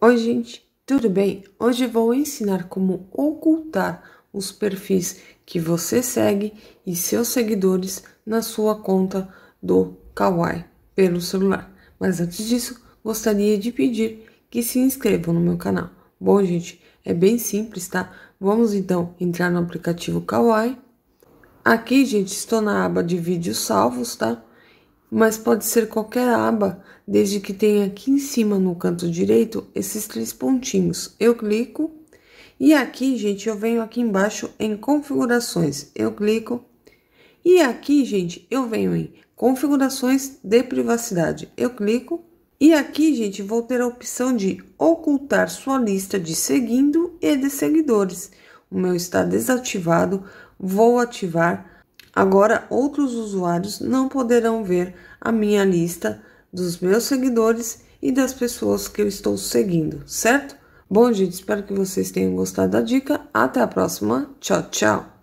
Oi, gente, tudo bem? Hoje vou ensinar como ocultar os perfis que você segue e seus seguidores na sua conta do Kawaii pelo celular. Mas antes disso, gostaria de pedir que se inscrevam no meu canal. Bom, gente, é bem simples, tá? Vamos então entrar no aplicativo Kawaii. Aqui, gente, estou na aba de vídeos salvos, tá? mas pode ser qualquer aba, desde que tenha aqui em cima no canto direito esses três pontinhos. Eu clico e aqui, gente, eu venho aqui embaixo em configurações, eu clico e aqui, gente, eu venho em configurações de privacidade, eu clico e aqui, gente, vou ter a opção de ocultar sua lista de seguindo e de seguidores. O meu está desativado, vou ativar Agora, outros usuários não poderão ver a minha lista dos meus seguidores e das pessoas que eu estou seguindo, certo? Bom, gente, espero que vocês tenham gostado da dica. Até a próxima. Tchau, tchau.